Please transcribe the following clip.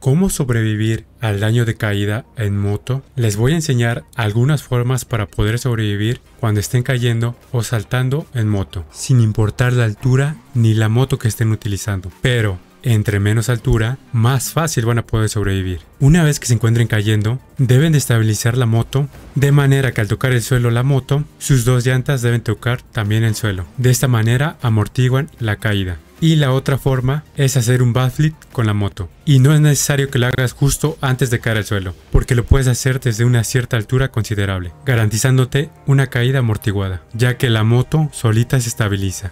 ¿Cómo sobrevivir al daño de caída en moto? Les voy a enseñar algunas formas para poder sobrevivir cuando estén cayendo o saltando en moto, sin importar la altura ni la moto que estén utilizando. Pero entre menos altura, más fácil van a poder sobrevivir. Una vez que se encuentren cayendo, deben de estabilizar la moto, de manera que al tocar el suelo la moto, sus dos llantas deben tocar también el suelo. De esta manera amortiguan la caída. Y la otra forma es hacer un backflip con la moto. Y no es necesario que lo hagas justo antes de caer al suelo, porque lo puedes hacer desde una cierta altura considerable, garantizándote una caída amortiguada, ya que la moto solita se estabiliza.